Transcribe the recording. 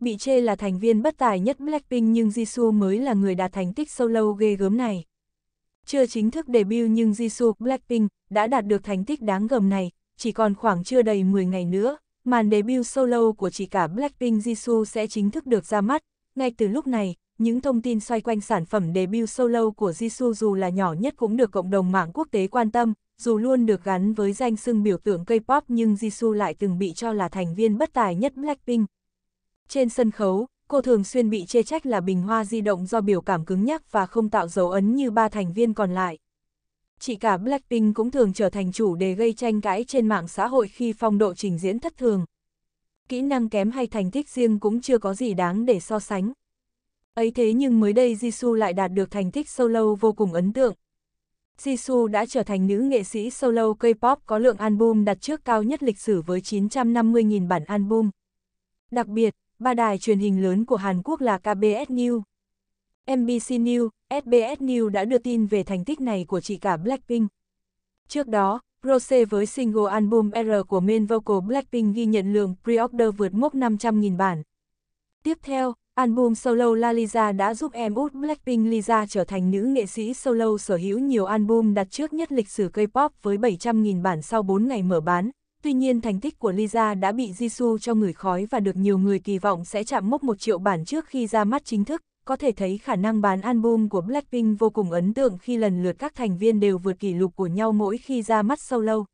bị chê là thành viên bất tài nhất Blackpink nhưng Jisoo mới là người đạt thành tích solo ghê gớm này. Chưa chính thức debut nhưng Jisoo Blackpink đã đạt được thành tích đáng gờm này, chỉ còn khoảng chưa đầy 10 ngày nữa, màn debut solo của chị cả Blackpink Jisoo sẽ chính thức được ra mắt. Ngay từ lúc này, những thông tin xoay quanh sản phẩm debut solo của Jisoo dù là nhỏ nhất cũng được cộng đồng mạng quốc tế quan tâm, dù luôn được gắn với danh xưng biểu tượng K-pop nhưng Jisoo lại từng bị cho là thành viên bất tài nhất Blackpink, trên sân khấu, cô thường xuyên bị chê trách là bình hoa di động do biểu cảm cứng nhắc và không tạo dấu ấn như ba thành viên còn lại. Chị cả Blackpink cũng thường trở thành chủ đề gây tranh cãi trên mạng xã hội khi phong độ trình diễn thất thường. Kỹ năng kém hay thành tích riêng cũng chưa có gì đáng để so sánh. Ấy thế nhưng mới đây Jisoo lại đạt được thành tích solo vô cùng ấn tượng. Jisoo đã trở thành nữ nghệ sĩ solo K-pop có lượng album đặt trước cao nhất lịch sử với 950.000 bản album. Đặc biệt, ba đài truyền hình lớn của Hàn Quốc là KBS News, MBC News, SBS News đã đưa tin về thành tích này của chị cả Blackpink. Trước đó, Rose với single album R của main vocal Blackpink ghi nhận lượng pre-order vượt mốc 500.000 bản. Tiếp theo, album solo La Lisa đã giúp em út Blackpink Lisa trở thành nữ nghệ sĩ solo sở hữu nhiều album đặt trước nhất lịch sử K-pop với 700.000 bản sau 4 ngày mở bán. Tuy nhiên thành tích của Lisa đã bị Jisoo cho người khói và được nhiều người kỳ vọng sẽ chạm mốc 1 triệu bản trước khi ra mắt chính thức, có thể thấy khả năng bán album của Blackpink vô cùng ấn tượng khi lần lượt các thành viên đều vượt kỷ lục của nhau mỗi khi ra mắt solo.